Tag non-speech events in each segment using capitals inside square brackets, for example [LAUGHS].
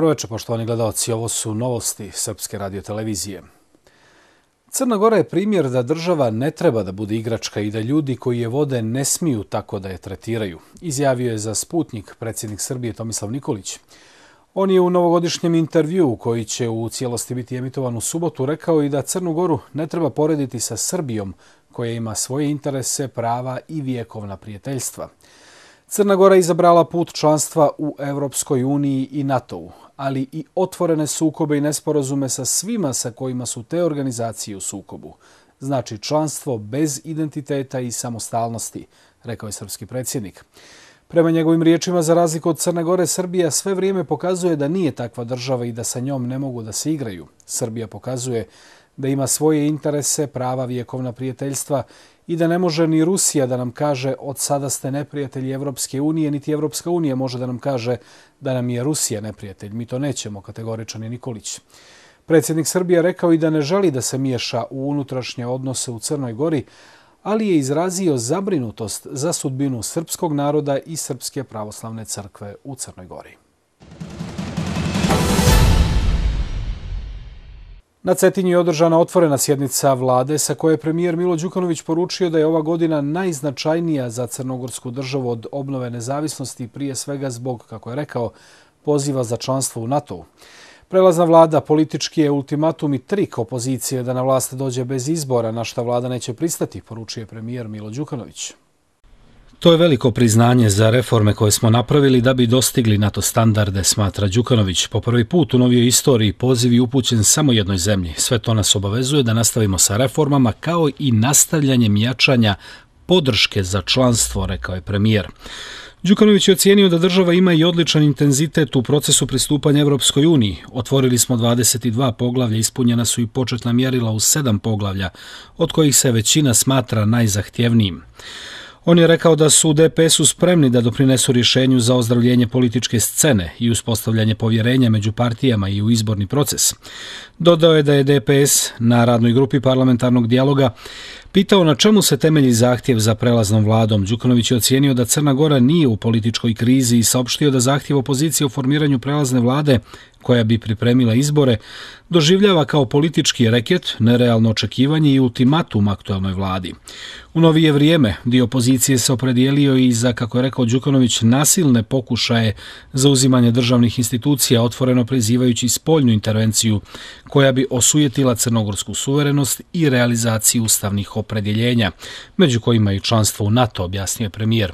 večer, poštovani gledalci. Ovo su novosti Srpske radiotelevizije. Crna Gora je primjer da država ne treba da bude igračka i da ljudi koji je vode ne smiju tako da je tretiraju, izjavio je za sputnik predsjednik Srbije Tomislav Nikolić. On je u novogodišnjem intervju, koji će u cijelosti biti emitovan u subotu, rekao i da Crnu Goru ne treba porediti sa Srbijom, koja ima svoje interese, prava i vijekovna prijateljstva. Crna Gora izabrala put članstva u Europskoj uniji i NATO-u, ali i otvorene sukobe i nesporazume sa svima sa kojima su te organizacije u sukobu. Znači članstvo bez identiteta i samostalnosti, rekao je srpski predsjednik. Prema njegovim riječima, za razliku od Crne Gore, Srbija sve vrijeme pokazuje da nije takva država i da sa njom ne mogu da se igraju. Srbija pokazuje da ima svoje interese, prava vijekovna prijateljstva i da ne može ni Rusija da nam kaže od sada ste neprijatelji Evropske unije, niti Evropska unija može da nam kaže da nam je Rusija neprijatelj. Mi to nećemo, kategoričan Nikolić. Predsjednik Srbije rekao i da ne želi da se miješa u unutrašnje odnose u Crnoj gori, ali je izrazio zabrinutost za sudbinu srpskog naroda i Srpske pravoslavne crkve u Crnoj gori. Na Cetinji je održana otvorena sjednica vlade sa koje je premijer Milo Đukanović poručio da je ova godina najznačajnija za Crnogorsku državu od obnove nezavisnosti prije svega zbog, kako je rekao, poziva za članstvo u NATO-u. Prelazna vlada politički je ultimatum i trik opozicije da na vlast dođe bez izbora, na što vlada neće pristati, poručuje premijer Milo Đukanović. To je veliko priznanje za reforme koje smo napravili da bi dostigli NATO standarde, smatra Đukanović. Po prvi put u novijoj istoriji pozivi upućen samo jednoj zemlji. Sve to nas obavezuje da nastavimo sa reformama kao i nastavljanjem jačanja podrške za članstvo, rekao je premijer. Đukanović je ocijenio da država ima i odličan intenzitet u procesu pristupanja Evropskoj uniji. Otvorili smo 22 poglavlja, ispunjena su i početna mjerila u sedam poglavlja, od kojih se većina smatra najzahtjevnijim. On je rekao da su DPS-u spremni da doprinesu rješenju za ozdravljenje političke scene i uspostavljanje povjerenja među partijama i u izborni proces. Dodao je da je DPS na radnoj grupi parlamentarnog dijaloga Pitao na čemu se temelji zahtjev za prelaznom vladom, Đukanović je ocijenio da Crna Gora nije u političkoj krizi i saopštio da zahtjev opozicije u formiranju prelazne vlade, koja bi pripremila izbore, doživljava kao politički reket, nerealno očekivanje i ultimatum aktualnoj vladi. U novije vrijeme dio opozicije se opredijelio i za, kako je rekao Đukanović, nasilne pokušaje za uzimanje državnih institucija, otvoreno prizivajući spoljnu intervenciju koja bi osujetila crnogorsku suverenost i realizaciju ustavnih opredjeljenja, među kojima i članstvo u NATO, objasnio je premijer.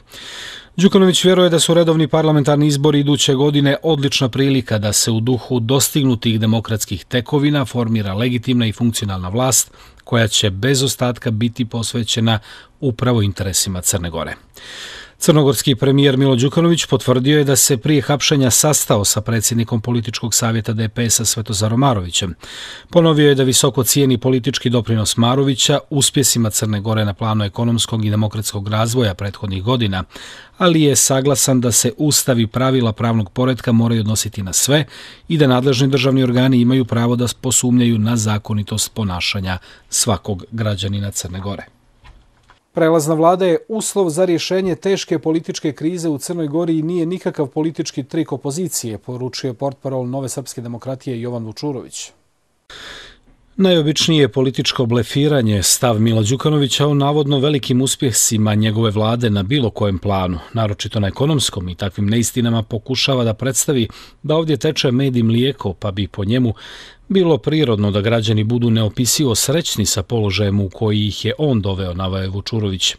Đukanović vjeruje da su redovni parlamentarni izbori iduće godine odlična prilika da se u duhu dostignutih demokratskih tekovina formira legitimna i funkcionalna vlast koja će bez ostatka biti posvećena upravo interesima Crne Gore. Crnogorski premijer Milo Đukanović potvrdio je da se prije hapšenja sastao sa predsjednikom političkog savjeta DPS-a Svetozarom Marovićem. Ponovio je da visoko cijeni politički doprinos Marovića uspjesima Crne Gore na planu ekonomskog i demokratskog razvoja prethodnih godina, ali je saglasan da se ustavi pravila pravnog poredka moraju odnositi na sve i da nadležni državni organi imaju pravo da posumnjaju na zakonitost ponašanja svakog građanina Crne Gore. Prelazna vlada je uslov za rješenje teške političke krize u Crnoj Gori i nije nikakav politički trik opozicije, poručuje portparol Nove Srpske demokratije Jovan Vučurović. Najobičnije političko blefiranje stav Mila Đukanovića o navodno velikim uspjesima njegove vlade na bilo kojem planu, naročito na ekonomskom i takvim neistinama pokušava da predstavi da ovdje teče med i mlijeko, pa bi po njemu bilo prirodno da građani budu neopisivo srećni sa položajem u koji ih je on doveo, navaje Vučurović.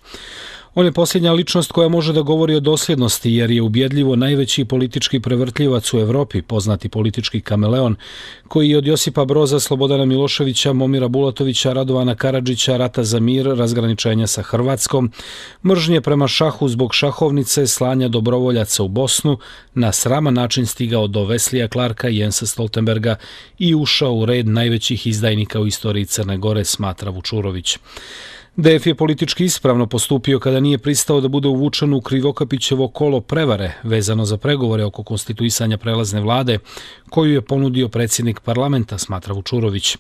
On je posljednja ličnost koja može da govori o dosljednosti jer je ubjedljivo najveći politički prevrtljivac u Evropi, poznati politički kameleon, koji je od Josipa Broza, Slobodana Miloševića, Momira Bulatovića, Radovana Karadžića, Rata za mir, razgraničenja sa Hrvatskom, mržnje prema šahu zbog šahovnice, slanja dobrovoljaca u Bosnu, na srama način stigao do Veslija Klarka i Jensa Stoltenberga i ušao u red najvećih izdajnika u istoriji Crne Gore, smatra Vučurović. DF je politički ispravno postupio kada nije pristao da bude uvučen u Krivokapićevo kolo prevare vezano za pregovore oko konstituisanja prelazne vlade koju je ponudio predsjednik parlamenta Smatra Vučurović.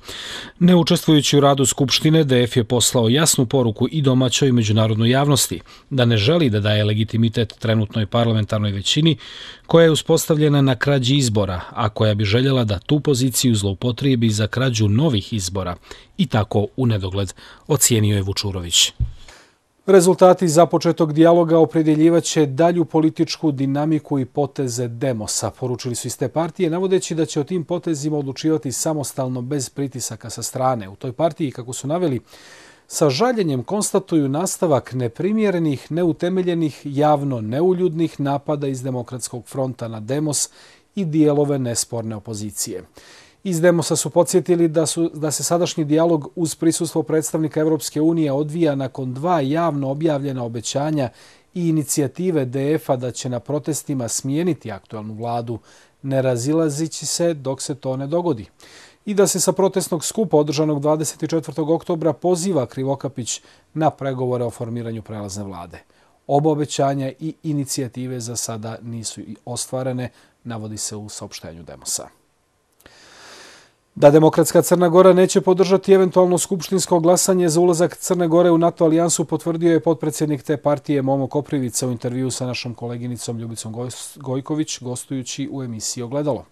Ne učestvujući u radu Skupštine, DF je poslao jasnu poruku i domaćoj međunarodnoj javnosti da ne želi da daje legitimitet trenutnoj parlamentarnoj većini koja je uspostavljena na krađi izbora, a koja bi željela da tu poziciju zloupotrijebi za krađu novih izbora. I tako u nedogled ocijenio je Vučurović. Rezultati za započetog dijaloga opredjeljivaće dalju političku dinamiku i poteze demosa, poručili su iz te partije, navodeći da će o tim potezima odlučivati samostalno bez pritisaka sa strane. U toj partiji, kako su naveli, sa žaljenjem konstatuju nastavak neprimjerenih, neutemeljenih, javno neuljudnih napada iz Demokratskog fronta na Demos i dijelove nesporne opozicije. Iz Demosa su podsjetili da, su, da se sadašnji dijalog uz prisustvo predstavnika Europske unije odvija nakon dva javno objavljena obećanja i inicijative DF-a da će na protestima smijeniti aktualnu vladu, ne razilazići se dok se to ne dogodi i da se sa protestnog skupa održanog 24. oktobra poziva Krivokapić na pregovore o formiranju prelazne vlade. Oba obećanja i inicijative za sada nisu i ostvarene, navodi se u saopštenju Demosa. Da Demokratska Crna Gora neće podržati eventualno skupštinsko glasanje za ulazak Crne Gore u NATO alijansu, potvrdio je potpredsjednik te partije Momo Koprivica u intervju sa našom koleginicom Ljubicom Gojković, gostujući u emisiji Ogledalo.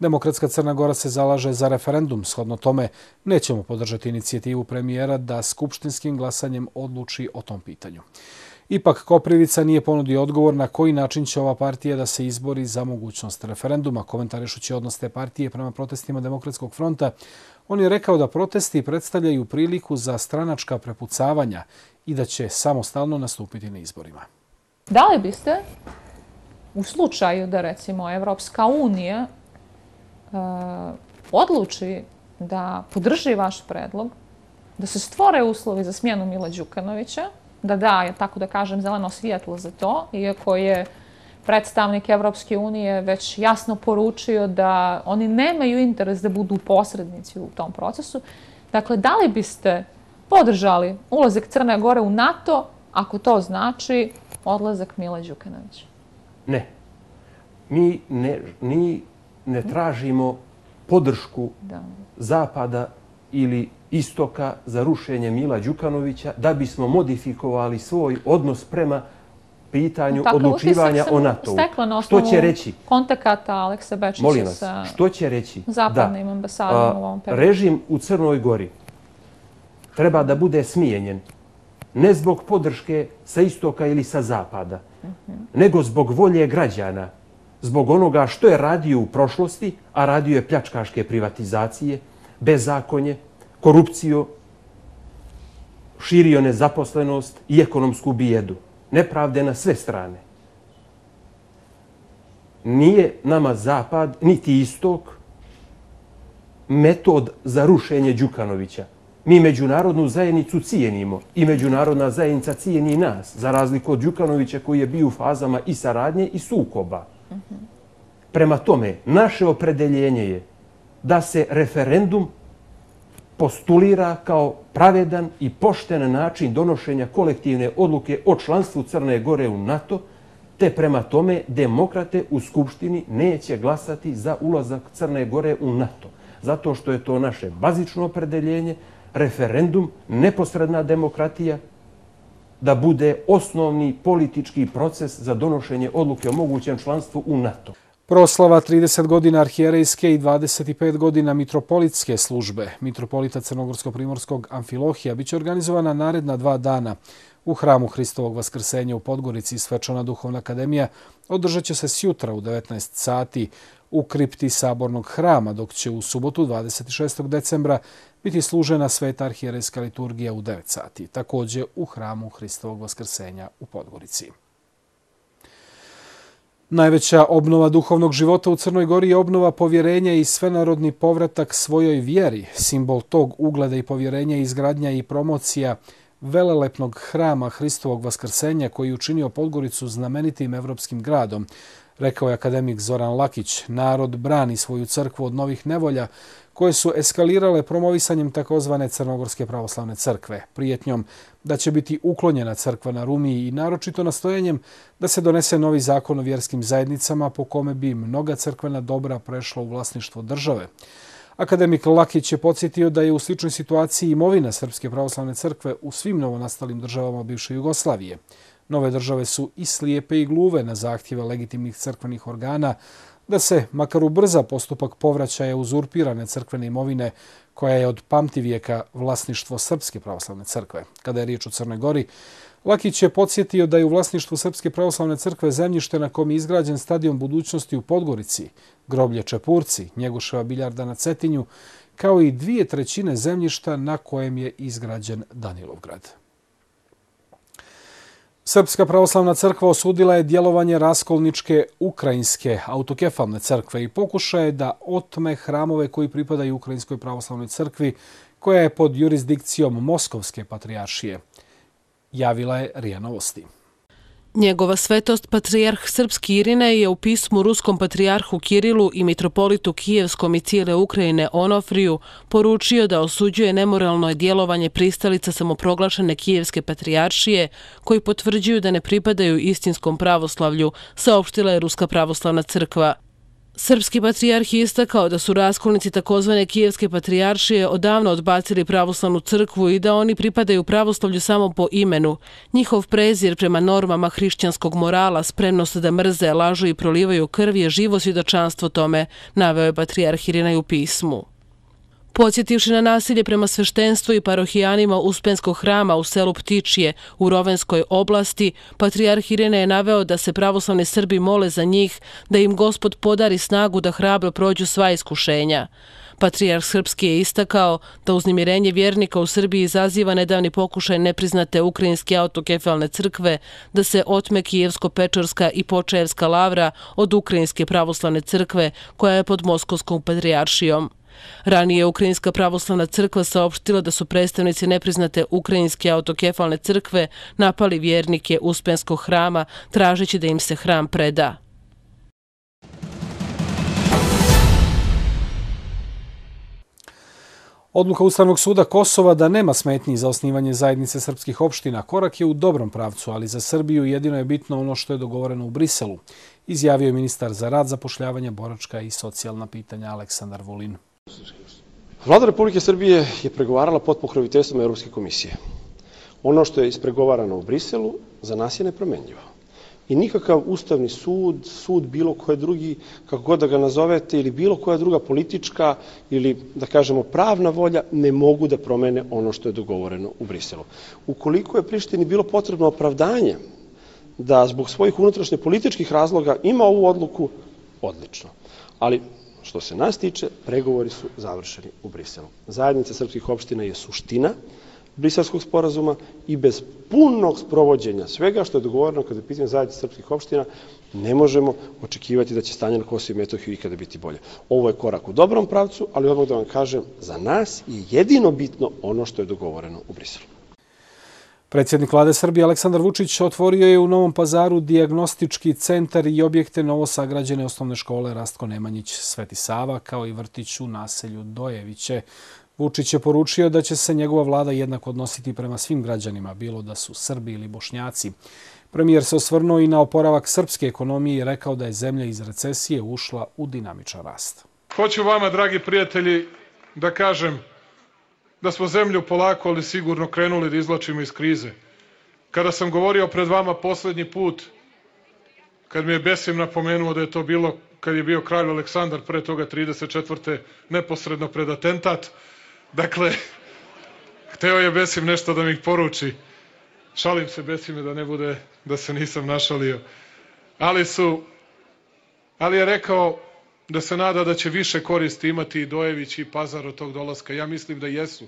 Demokratska Crna Gora se zalaže za referendum, shodno tome nećemo podržati inicijativu premijera da skupštinskim glasanjem odluči o tom pitanju. Ipak Koprivica nije ponudio odgovor na koji način će ova partija da se izbori za mogućnost referenduma. Komentarišući odnos te partije prema protestima Demokratskog fronta, on je rekao da protesti predstavljaju priliku za stranačka prepucavanja i da će samostalno nastupiti na izborima. Da li biste u slučaju da recimo Evropska unija Eh, odluči da podrži vaš predlog, da se stvore uslovi za smjenu Mila Đukanovića, da da, tako da kažem, zeleno svijetlo za to, iako je predstavnik Evropske unije već jasno poručio da oni nemaju interes da budu posrednici u tom procesu. Dakle, da li biste podržali ulazak Crne Gore u NATO ako to znači odlazak Mila Đukanovića? Ne. Mi, ne, mi ne tražimo podršku Zapada ili Istoka za rušenje Mila Đukanovića da bismo modifikovali svoj odnos prema pitanju odlučivanja o nato Što će reći? Kontakata Aleksa Bečića sa zapadnim ambasadom u ovom periodu. Režim u Crnoj gori treba da bude smijenjen ne zbog podrške sa istoka ili sa zapada, mhm. nego zbog volje građana zbog onoga što je radio u prošlosti, a radio je pljačkaške privatizacije, bezakonje, korupciju, širio nezaposlenost i ekonomsku bijedu. Nepravde na sve strane. Nije nama zapad, niti istok, metod za rušenje Đukanovića. Mi međunarodnu zajednicu cijenimo i međunarodna zajednica cijeni nas, za razliku od Đukanovića koji je bio u fazama i saradnje i sukoba. Prema tome, naše opredeljenje je da se referendum postulira kao pravedan i pošten način donošenja kolektivne odluke o članstvu Crne Gore u NATO, te prema tome demokrate u Skupštini neće glasati za ulazak Crne Gore u NATO. Zato što je to naše bazično opredeljenje, referendum, neposredna demokratija, da bude osnovni politički proces za donošenje odluke o mogućem članstvu u NATO. Proslava 30 godina arhijerejske i 25 godina mitropolitske službe Mitropolita Crnogorsko-Primorskog Amfilohija biće organizovana naredna dva dana u Hramu Hristovog Vaskrsenja u Podgorici Svečana Duhovna Akademija održat će se sjutra u 19 sati u kripti Sabornog hrama, dok će u subotu 26. decembra biti služena sveta arhijerejska liturgija u 9 sati, također u Hramu Hristovog Vaskrsenja u Podgorici. Najveća obnova duhovnog života u Crnoj Gori je obnova povjerenja i svenarodni povratak svojoj vjeri, simbol tog ugleda i povjerenja izgradnja i promocija velelepnog hrama Hristovog Vaskrsenja koji je učinio Podgoricu znamenitim evropskim gradom, rekao je akademik Zoran Lakić. Narod brani svoju crkvu od novih nevolja, koje su eskalirale promovisanjem takozvane Crnogorske pravoslavne crkve, prijetnjom da će biti uklonjena crkva na Rumiji i naročito nastojenjem da se donese novi zakon o vjerskim zajednicama po kome bi mnoga crkvena dobra prešla u vlasništvo države. Akademik Lakić je podsjetio da je u sličnoj situaciji imovina Srpske pravoslavne crkve u svim novonastalim državama bivše Jugoslavije. Nove države su i slijepe i gluve na zahtjeve legitimnih crkvenih organa, da se makar ubrza postupak povraćaja uzurpirane crkvene imovine koja je od pamti vijeka vlasništvo Srpske pravoslavne crkve. Kada je riječ o Crnoj Gori, Lakić je podsjetio da je u vlasništvu Srpske pravoslavne crkve zemljište na kom je izgrađen stadion budućnosti u Podgorici, groblje Čepurci, Njegoševa biljarda na Cetinju, kao i dvije trećine zemljišta na kojem je izgrađen Danilovgrad. Srpska pravoslavna crkva osudila je djelovanje raskolničke ukrajinske autokefalne crkve i pokušaje da otme hramove koji pripadaju Ukrajinskoj pravoslavnoj crkvi koja je pod jurisdikcijom Moskovske patrijaršije, javila je Rija Novosti. Njegova svetost patrijarh Srpski Irine je u pismu Ruskom patrijarhu Kirilu i mitropolitu Kijevskom i cijele Ukrajine Onofriju poručio da osuđuje nemoralno djelovanje pristalica samoproglašene Kijevske patrijaršije koji potvrđuju da ne pripadaju istinskom pravoslavlju, saopštila je Ruska pravoslavna crkva. Srpski patrijarh istakao da su raskolnici takozvane Kijevske patrijaršije odavno odbacili pravoslavnu crkvu i da oni pripadaju pravoslavlju samo po imenu. Njihov prezir prema normama hrišćanskog morala, spremnost da mrze, lažu i prolivaju krv je živo svjedočanstvo tome, naveo je patrijarh Irina u pismu. Podsjetivši na nasilje prema sveštenstvu i parohijanima Uspenskog hrama u selu Ptičije u Rovenskoj oblasti, Patriarh Irene je naveo da se pravoslavni Srbi mole za njih da im gospod podari snagu da hrabro prođu sva iskušenja. Patriarh Srpski je istakao da uznimirenje vjernika u Srbiji izaziva nedavni pokušaj nepriznate ukrajinske autokefalne crkve da se otme Kijevsko-Pečorska i Počajevska lavra od ukrajinske pravoslavne crkve koja je pod Moskovskom patrijaršijom. Ranije je Ukrajinska pravoslavna crkva saopštila da su predstavnici nepriznate Ukrajinske autokefalne crkve napali vjernike Uspenskog hrama, tražeći da im se hram preda. Odluka Ustavnog suda Kosova da nema smetnji za osnivanje zajednice srpskih opština korak je u dobrom pravcu, ali za Srbiju jedino je bitno ono što je dogovoreno u Briselu, izjavio je ministar za rad, zapošljavanje, boračka i socijalna pitanja Aleksandar Vulin. Vlada Republike Srbije je pregovarala pod pokroviteljstvom Europske komisije. Ono što je ispregovarano u Briselu za nas je nepromenljivo. I nikakav ustavni sud, sud bilo koje drugi, kako god da ga nazovete, ili bilo koja druga politička ili, da kažemo, pravna volja, ne mogu da promene ono što je dogovoreno u Briselu. Ukoliko je Prištini bilo potrebno opravdanje da zbog svojih unutrašnje političkih razloga ima ovu odluku, odlično. Ali Što se nas tiče, pregovori su završeni u Briselu. Zajednica srpskih opština je suština briselskog sporazuma i bez punog sprovođenja svega što je dogovorno kada je pitanje zajednice srpskih opština, ne možemo očekivati da će stanje na Kosovo i Metohiju ikada biti bolje. Ovo je korak u dobrom pravcu, ali odmah da vam kažem, za nas je jedino bitno ono što je dogovoreno u Briselu. Predsjednik vlade Srbije Aleksandar Vučić otvorio je u Novom pazaru diagnostički centar i objekte novo sagrađene osnovne škole Rastko Nemanjić Sveti Sava kao i vrtić u naselju Dojeviće. Vučić je poručio da će se njegova vlada jednako odnositi prema svim građanima, bilo da su Srbi ili Bošnjaci. Premijer se osvrnuo i na oporavak srpske ekonomije i rekao da je zemlja iz recesije ušla u dinamičan rast. Hoću vama, dragi prijatelji, da kažem da smo zemlju polako, ali sigurno krenuli da izlačimo iz krize. Kada sam govorio pred vama poslednji put, kad mi je Besim napomenuo da je to bilo kad je bio kralj Aleksandar pre toga 34. neposredno pred atentat, dakle, [LAUGHS] hteo je Besim nešto da mi ih poruči. Šalim se Besime da ne bude da se nisam našalio. Ali su, ali je rekao, da se nada da će više koristi imati i Dojević i Pazar od tog dolaska. Ja mislim da jesu.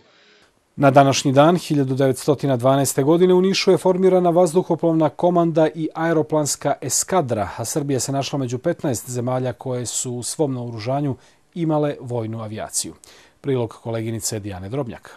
Na današnji dan 1912. godine u Nišu je formirana vazduhoplovna komanda i aeroplanska eskadra, a Srbija se našla među 15 zemalja koje su u svom naoružanju imale vojnu avijaciju. Prilog koleginice Dijane Drobnjaka.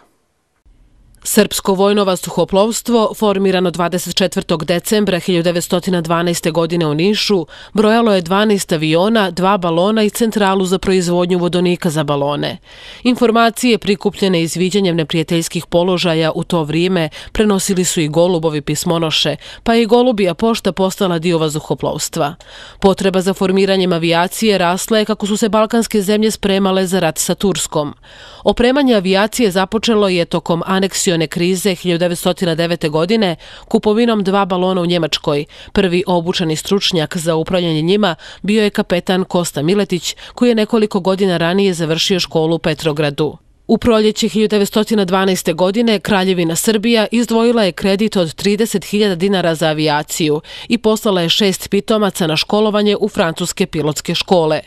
Srpsko vojno vazduhoplovstvo, formirano 24. decembra 1912. godine u Nišu, brojalo je 12 aviona, dva balona i centralu za proizvodnju vodonika za balone. Informacije prikupljene izviđanjem neprijateljskih položaja u to vrijeme prenosili su i golubovi pismonoše, pa je i golubija pošta postala dio vazduhoplovstva. Potreba za formiranjem avijacije rasla je kako su se balkanske zemlje spremale za rat sa Turskom. Opremanje avijacije započelo je tokom aneksiju aviacione krize 1909. godine kupovinom dva balona u Njemačkoj. Prvi obučani stručnjak za upravljanje njima bio je kapetan Kosta Miletić, koji je nekoliko godina ranije završio školu u Petrogradu. U proljeće 1912. godine Kraljevina Srbija izdvojila je kredit od 30.000 dinara za avijaciju i poslala je šest pitomaca na školovanje u francuske pilotske škole.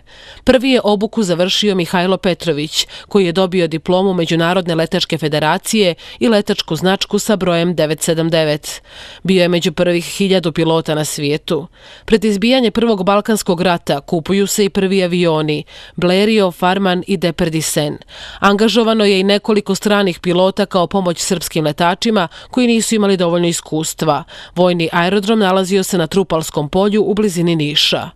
Prvi je obuku završio Mihajlo Petrović, koji je dobio diplomu Međunarodne letačke federacije i letačku značku sa brojem 979. Bio je među prvih hiljadu pilota na svijetu. Pred izbijanje Prvog Balkanskog rata kupuju se i prvi avioni Blerio, Farman i Deperdisen. Angažovan angažovano je i nekoliko stranih pilota kao pomoć srpskim letačima koji nisu imali dovoljno iskustva. Vojni aerodrom nalazio se na Trupalskom polju u blizini Niša.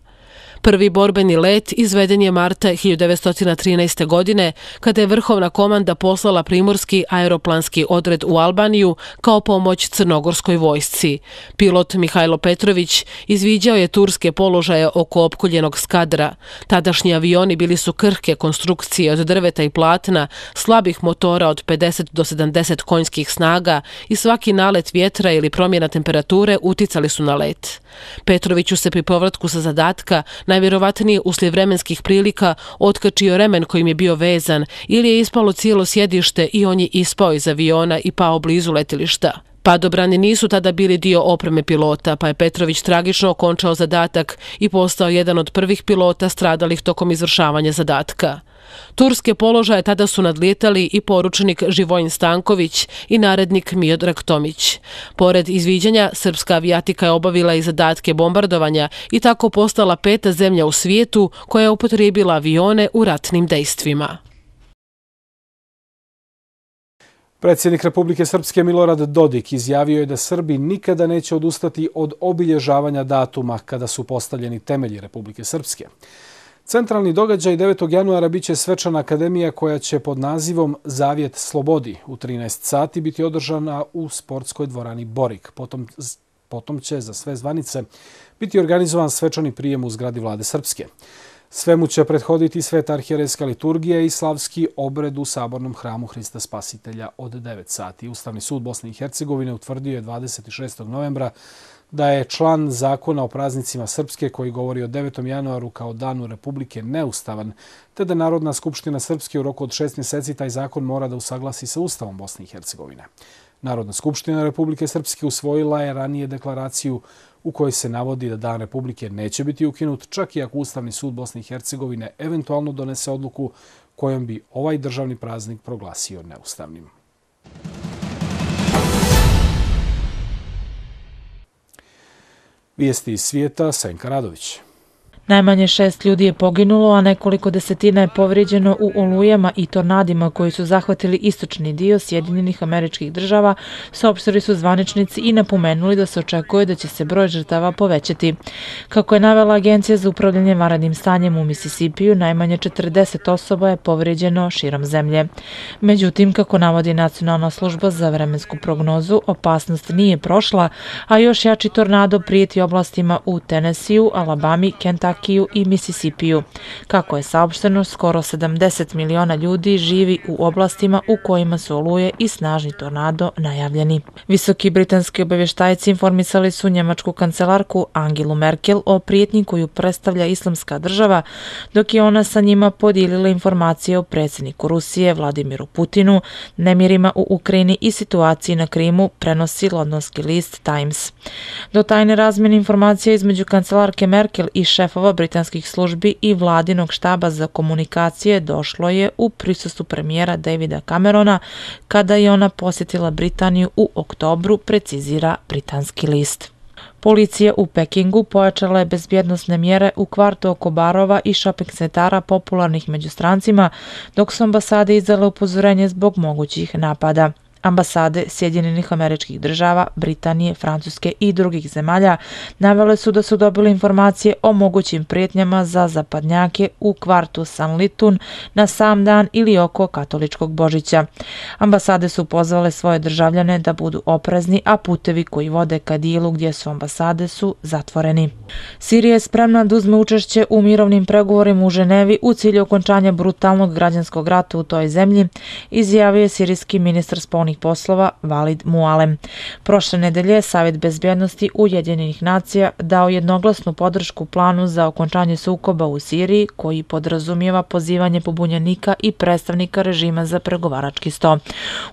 Prvi borbeni let izveden je marta 1913. godine, kada je vrhovna komanda poslala primorski aeroplanski odred u Albaniju kao pomoć crnogorskoj vojsci. Pilot Mihajlo Petrović izviđao je turske položaje oko opkoljenog skadra. Tadašnji avioni bili su krhke konstrukcije od drveta i platna, slabih motora od 50 do 70 konjskih snaga i svaki nalet vjetra ili promjena temperature uticali su na let. Petroviću se pri povratku sa zadatka najvjerovatnije uslijed vremenskih prilika otkačio remen kojim je bio vezan ili je ispalo cijelo sjedište i on je ispao iz aviona i pao blizu letilišta. Padobrani nisu tada bili dio opreme pilota, pa je Petrović tragično okončao zadatak i postao jedan od prvih pilota stradalih tokom izvršavanja zadatka. Turske položaje tada su nadlijetali i poručnik Živojn Stanković i narednik Miodrag Tomić. Pored izviđanja, srpska avijatika je obavila i zadatke bombardovanja i tako postala peta zemlja u svijetu koja je upotrijebila avione u ratnim dejstvima. Predsjednik Republike Srpske Milorad Dodik izjavio je da Srbi nikada neće odustati od obilježavanja datuma kada su postavljeni temelji Republike Srpske. Centralni događaj 9. januara biće svečana akademija koja će pod nazivom Zavjet slobodi u 13 sati biti održana u sportskoj dvorani Borik. Potom, potom će za sve zvanice biti organizovan svečani prijem u zgradi vlade Srpske. Svemu će prethoditi sveta arhijereska liturgija i slavski obred u Sabornom hramu Hrista Spasitelja od 9 sati. Ustavni sud Bosne i Hercegovine utvrdio je 26. novembra da je član zakona o praznicima Srpske koji govori o 9. januaru kao danu Republike neustavan, te da Narodna skupština Srpske u roku od šest mjeseci taj zakon mora da usaglasi sa Ustavom Bosne i Hercegovine. Narodna skupština Republike Srpske usvojila je ranije deklaraciju u kojoj se navodi da dan Republike neće biti ukinut, čak i ako Ustavni sud Bosne i Hercegovine eventualno donese odluku kojom bi ovaj državni praznik proglasio neustavnim. Thank you. Vijesti iz svijeta, Senka Radović. Najmanje šest ljudi je poginulo, a nekoliko desetina je povrijeđeno u olujama i tornadima koji su zahvatili istočni dio Sjedinjenih američkih država, soopštili su zvaničnici i napomenuli da se očekuje da će se broj žrtava povećati. Kako je navela Agencija za upravljanje varadnim stanjem u Misisipiju, najmanje 40 osoba je povrijeđeno širom zemlje. Međutim, kako navodi Nacionalna služba za vremensku prognozu, opasnost nije prošla, a još jači tornado prijeti oblastima u Tennessee, Alabama, Kentucky, Kentakiju i Misisipiju. Kako je saopšteno, skoro 70 miliona ljudi živi u oblastima u kojima su oluje i snažni tornado najavljeni. Visoki britanski obavještajci informisali su njemačku kancelarku Angelu Merkel o prijetnji koju predstavlja islamska država, dok je ona sa njima podijelila informacije o predsjedniku Rusije Vladimiru Putinu, nemirima u Ukrajini i situaciji na Krimu, prenosi londonski list Times. Do tajne razmjene informacija između kancelarke Merkel i šefova britanskih službi i vladinog štaba za komunikacije došlo je u prisustu premijera Davida Camerona kada je ona posjetila Britaniju u oktobru, precizira britanski list. Policija u Pekingu pojačala je bezbjednostne mjere u kvartu oko barova i shopping centara popularnih među strancima, dok su ambasade izdale upozorenje zbog mogućih napada. Ambasade Sjedinjenih američkih država, Britanije, Francuske i drugih zemalja navele su da su dobili informacije o mogućim prijetnjama za zapadnjake u kvartu San Litun na sam dan ili oko katoličkog Božića. Ambasade su pozvale svoje državljane da budu oprezni, a putevi koji vode ka dijelu gdje su ambasade su zatvoreni. Sirija je spremna da uzme učešće u mirovnim pregovorima u Ženevi u cilju okončanja brutalnog građanskog rata u toj zemlji, izjavio je sirijski ministar spolnika spoljnih poslova Valid Mualem. Prošle nedelje Savjet bezbjednosti Ujedinjenih nacija dao jednoglasnu podršku planu za okončanje sukoba u Siriji koji podrazumijeva pozivanje pobunjenika i predstavnika režima za pregovarački sto.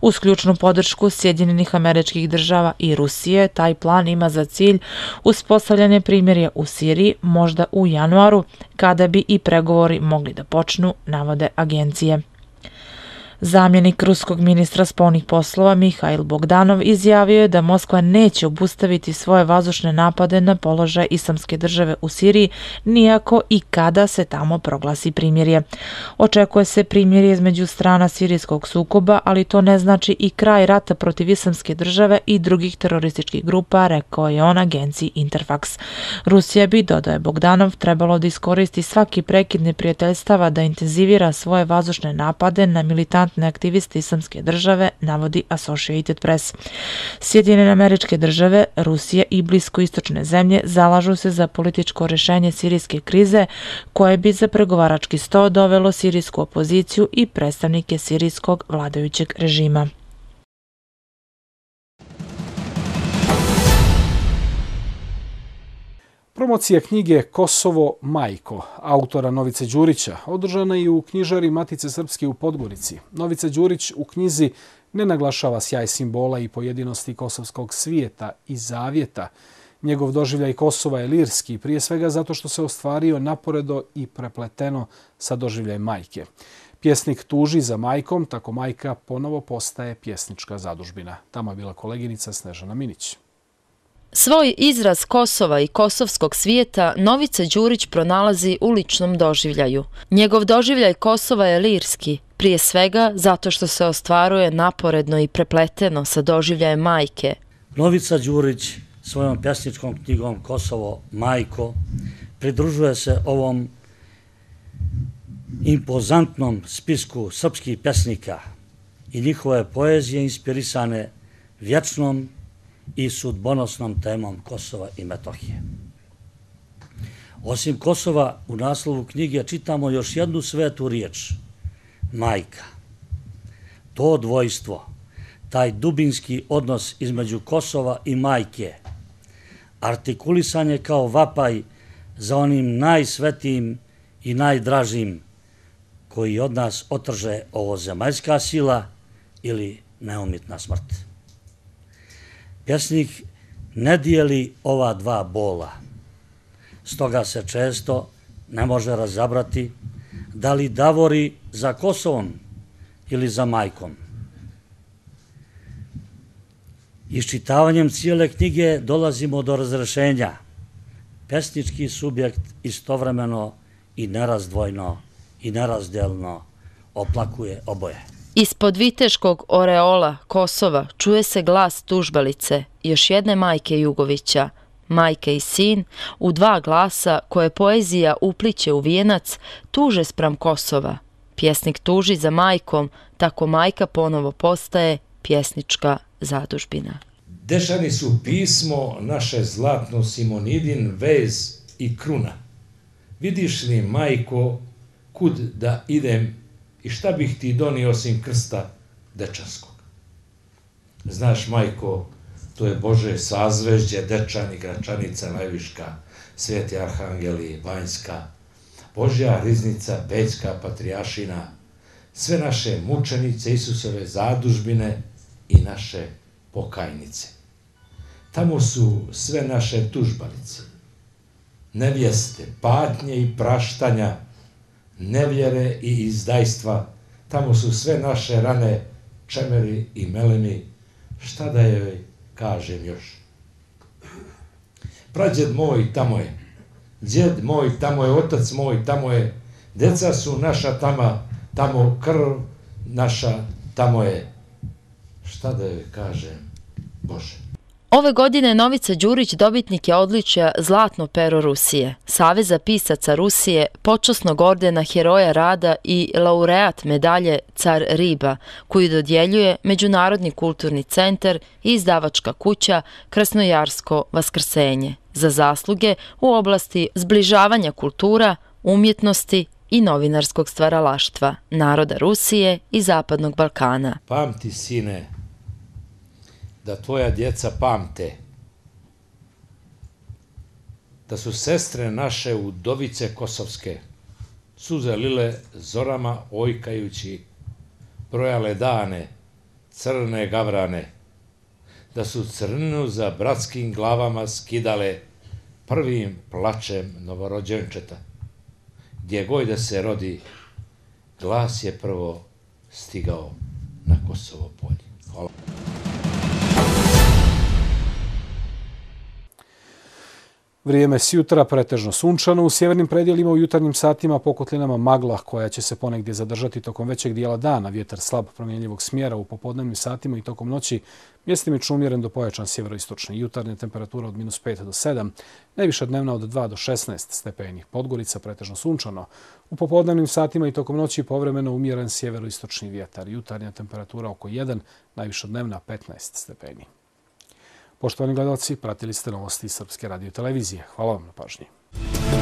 Uz ključnu podršku Sjedinjenih američkih država i Rusije, taj plan ima za cilj uspostavljanje primjerja u Siriji možda u januaru, kada bi i pregovori mogli da počnu, navode agencije. Zamjenik ruskog ministra spolnih poslova Mihail Bogdanov izjavio je da Moskva neće obustaviti svoje vazdušne napade na položaj islamske države u Siriji nijako i kada se tamo proglasi primjerje. Očekuje se primjerje između strana sirijskog sukoba, ali to ne znači i kraj rata protiv islamske države i drugih terorističkih grupa, rekao je on agenciji Interfax. Rusija bi, dodaje Bogdanov, trebalo da iskoristi svaki prekid neprijateljstava da intenzivira svoje vazdušne napade na militanske relevantne aktiviste islamske države, navodi Associated Press. Sjedinjene američke države, Rusija i bliskoistočne zemlje zalažu se za političko rešenje sirijske krize koje bi za pregovarački sto dovelo sirijsku opoziciju i predstavnike sirijskog vladajućeg režima. Promocija knjige Kosovo majko autora Novice Đurića održana je u knjižari Matice Srpske u Podgorici. Novica Đurić u knjizi ne naglašava sjaj simbola i pojedinosti kosovskog svijeta i zavjeta. Njegov doživljaj Kosova je lirski, prije svega zato što se ostvario naporedo i prepleteno sa doživljaj majke. Pjesnik tuži za majkom, tako majka ponovo postaje pjesnička zadužbina. Tamo je bila koleginica Snežana Minić. Svoj izraz Kosova i kosovskog svijeta Novica Đurić pronalazi u ličnom doživljaju. Njegov doživljaj Kosova je lirski, prije svega zato što se ostvaruje naporedno i prepleteno sa doživljajem majke. Novica Đurić svojom pjesničkom knjigom Kosovo majko pridružuje se ovom impozantnom spisku srpskih pjesnika i njihove poezije inspirisane vječnom i sudbonosnom temom Kosova i Metohije. Osim Kosova, u naslovu knjige čitamo još jednu svetu riječ, majka. To dvojstvo, taj dubinski odnos između Kosova i majke, artikulisan je kao vapaj za onim najsvetijim i najdražim koji od nas otrže ovo zemaljska sila ili neumitna smrti. Pjesnik ne dijeli ova dva bola. Stoga se često ne može razabrati da li davori za Kosovom ili za majkom. Iščitavanjem cijele knjige dolazimo do razrešenja. Pesnički subjekt istovremeno i nerazdvojno i nerazdelno oplakuje oboje. Ispod viteškog oreola Kosova čuje se glas tužbalice, još jedne majke Jugovića. Majke i sin, u dva glasa koje poezija upliče u vijenac, tuže sprem Kosova. Pjesnik tuži za majkom, tako majka ponovo postaje pjesnička zadužbina. Dešani su pismo naše zlatno Simonidin, vez i kruna. Vidiš li, majko, kud da idem I šta bih ti donio osim krsta dečanskog? Znaš, majko, to je Bože sazvežđe, dečan i gračanica najviška, sveti arhangeli, vanjska, Božja riznica, bećka, patrijašina, sve naše mučenice, Isusove zadužbine i naše pokajnice. Tamo su sve naše tužbalice, nevjeste, patnje i praštanja, nevjere i izdajstva. Tamo su sve naše rane, čemeri i melemi. Šta da joj kažem još? Prađed moj tamo je, djed moj tamo je, otac moj tamo je, deca su naša tama, tamo krv naša tamo je. Šta da joj kažem, Bože? Ove godine Novica Đurić dobitnik je odličja Zlatno pero Rusije, Saveza pisaca Rusije, počasnog ordena Heroja rada i laureat medalje Car Riba, koju dodjeljuje Međunarodni kulturni centar i izdavačka kuća Krasnojarsko vaskrsenje za zasluge u oblasti zbližavanja kultura, umjetnosti i novinarskog stvaralaštva naroda Rusije i Zapadnog Balkana. Pamti, sine, da tvoja djeca pamte da su sestre naše udovice kosovske suze lile zorama ojkajući projale dane crne gavrane da su crnu za bratskim glavama skidale prvim plačem novorođenčeta. Gdje goj da se rodi, glas je prvo stigao na Kosovo polje. Hvala. Vrijeme s jutra pretežno sunčano, u sjevernim predijelima u jutarnjim satima po magla koja će se ponegdje zadržati tokom većeg dijela dana, vjetar slab promjenljivog smjera u popodnevnim satima i tokom noći, mjestimično umjeren do pojačan sjeveroistočni jutarnje temperatura od minus 5 do 7, najviše dnevna od 2 do 16 stepeni, podgorica pretežno sunčano, u popodnevnim satima i tokom noći povremeno umjeren sjeveroistočni vjetar, jutarnja temperatura oko 1, najviše dnevna 15 stepeni. Poštovani gledalci, pratili ste novosti Srpske radio televizije. Hvala vam na pažnji. Muzika